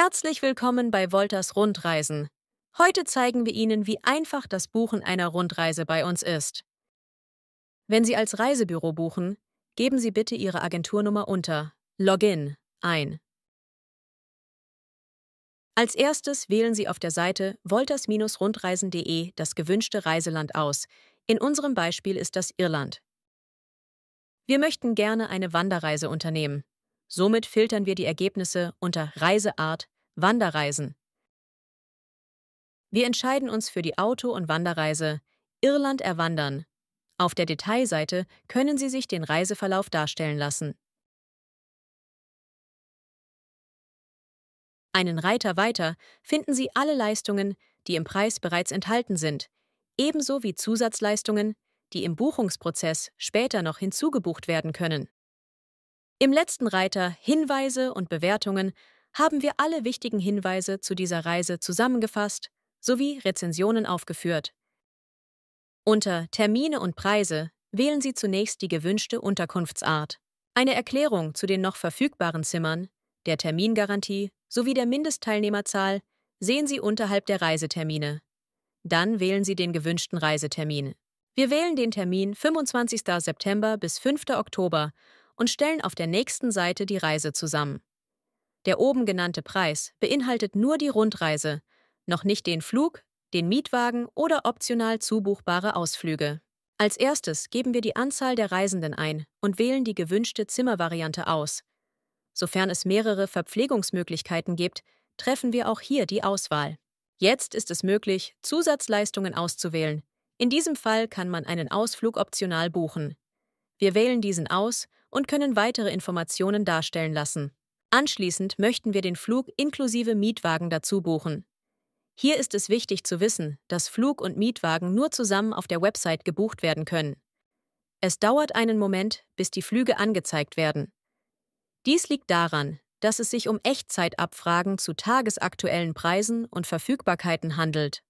Herzlich willkommen bei Wolters Rundreisen. Heute zeigen wir Ihnen, wie einfach das Buchen einer Rundreise bei uns ist. Wenn Sie als Reisebüro buchen, geben Sie bitte Ihre Agenturnummer unter Login ein. Als erstes wählen Sie auf der Seite wolters-rundreisen.de das gewünschte Reiseland aus. In unserem Beispiel ist das Irland. Wir möchten gerne eine Wanderreise unternehmen. Somit filtern wir die Ergebnisse unter Reiseart, Wanderreisen. Wir entscheiden uns für die Auto- und Wanderreise Irland erwandern. Auf der Detailseite können Sie sich den Reiseverlauf darstellen lassen. Einen Reiter weiter finden Sie alle Leistungen, die im Preis bereits enthalten sind, ebenso wie Zusatzleistungen, die im Buchungsprozess später noch hinzugebucht werden können. Im letzten Reiter Hinweise und Bewertungen haben wir alle wichtigen Hinweise zu dieser Reise zusammengefasst sowie Rezensionen aufgeführt. Unter Termine und Preise wählen Sie zunächst die gewünschte Unterkunftsart. Eine Erklärung zu den noch verfügbaren Zimmern, der Termingarantie sowie der Mindestteilnehmerzahl sehen Sie unterhalb der Reisetermine. Dann wählen Sie den gewünschten Reisetermin. Wir wählen den Termin 25. September bis 5. Oktober und stellen auf der nächsten Seite die Reise zusammen. Der oben genannte Preis beinhaltet nur die Rundreise, noch nicht den Flug, den Mietwagen oder optional zubuchbare Ausflüge. Als erstes geben wir die Anzahl der Reisenden ein und wählen die gewünschte Zimmervariante aus. Sofern es mehrere Verpflegungsmöglichkeiten gibt, treffen wir auch hier die Auswahl. Jetzt ist es möglich, Zusatzleistungen auszuwählen. In diesem Fall kann man einen Ausflug optional buchen. Wir wählen diesen aus und können weitere Informationen darstellen lassen. Anschließend möchten wir den Flug inklusive Mietwagen dazu buchen. Hier ist es wichtig zu wissen, dass Flug und Mietwagen nur zusammen auf der Website gebucht werden können. Es dauert einen Moment, bis die Flüge angezeigt werden. Dies liegt daran, dass es sich um Echtzeitabfragen zu tagesaktuellen Preisen und Verfügbarkeiten handelt.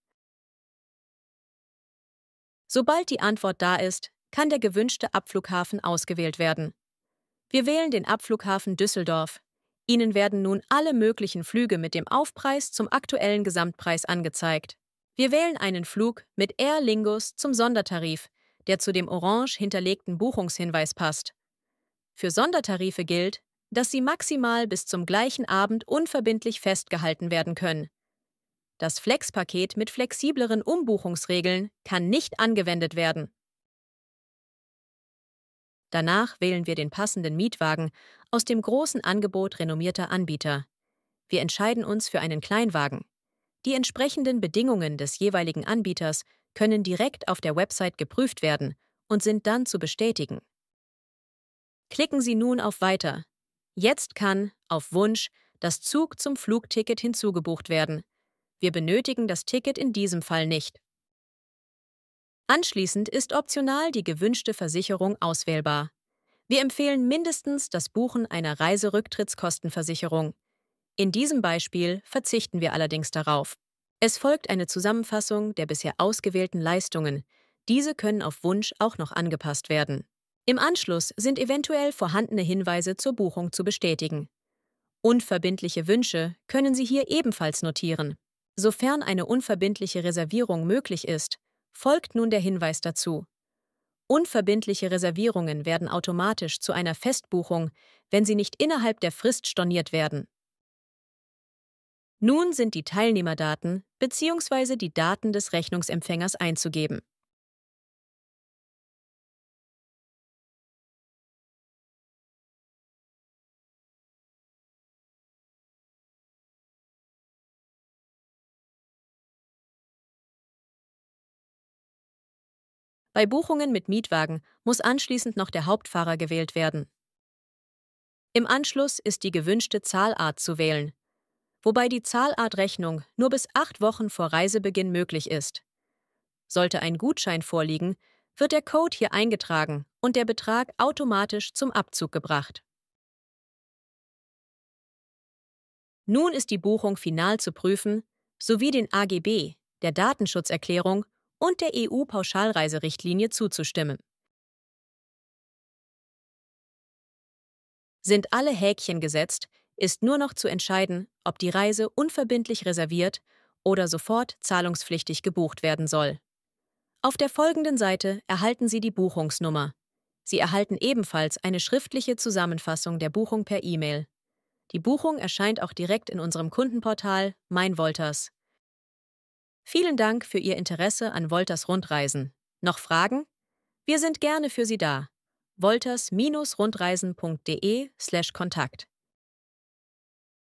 Sobald die Antwort da ist, kann der gewünschte Abflughafen ausgewählt werden. Wir wählen den Abflughafen Düsseldorf. Ihnen werden nun alle möglichen Flüge mit dem Aufpreis zum aktuellen Gesamtpreis angezeigt. Wir wählen einen Flug mit Air Lingus zum Sondertarif, der zu dem orange hinterlegten Buchungshinweis passt. Für Sondertarife gilt, dass sie maximal bis zum gleichen Abend unverbindlich festgehalten werden können. Das Flex-Paket mit flexibleren Umbuchungsregeln kann nicht angewendet werden. Danach wählen wir den passenden Mietwagen aus dem großen Angebot renommierter Anbieter. Wir entscheiden uns für einen Kleinwagen. Die entsprechenden Bedingungen des jeweiligen Anbieters können direkt auf der Website geprüft werden und sind dann zu bestätigen. Klicken Sie nun auf Weiter. Jetzt kann, auf Wunsch, das Zug zum Flugticket hinzugebucht werden. Wir benötigen das Ticket in diesem Fall nicht. Anschließend ist optional die gewünschte Versicherung auswählbar. Wir empfehlen mindestens das Buchen einer Reiserücktrittskostenversicherung. In diesem Beispiel verzichten wir allerdings darauf. Es folgt eine Zusammenfassung der bisher ausgewählten Leistungen. Diese können auf Wunsch auch noch angepasst werden. Im Anschluss sind eventuell vorhandene Hinweise zur Buchung zu bestätigen. Unverbindliche Wünsche können Sie hier ebenfalls notieren. Sofern eine unverbindliche Reservierung möglich ist, folgt nun der Hinweis dazu. Unverbindliche Reservierungen werden automatisch zu einer Festbuchung, wenn sie nicht innerhalb der Frist storniert werden. Nun sind die Teilnehmerdaten bzw. die Daten des Rechnungsempfängers einzugeben. Bei Buchungen mit Mietwagen muss anschließend noch der Hauptfahrer gewählt werden. Im Anschluss ist die gewünschte Zahlart zu wählen, wobei die Zahlartrechnung nur bis acht Wochen vor Reisebeginn möglich ist. Sollte ein Gutschein vorliegen, wird der Code hier eingetragen und der Betrag automatisch zum Abzug gebracht. Nun ist die Buchung final zu prüfen, sowie den AGB, der Datenschutzerklärung und der EU-Pauschalreiserichtlinie zuzustimmen. Sind alle Häkchen gesetzt, ist nur noch zu entscheiden, ob die Reise unverbindlich reserviert oder sofort zahlungspflichtig gebucht werden soll. Auf der folgenden Seite erhalten Sie die Buchungsnummer. Sie erhalten ebenfalls eine schriftliche Zusammenfassung der Buchung per E-Mail. Die Buchung erscheint auch direkt in unserem Kundenportal MeinVolters. Vielen Dank für Ihr Interesse an Wolters Rundreisen. Noch Fragen? Wir sind gerne für Sie da. wolters-rundreisen.de/kontakt slash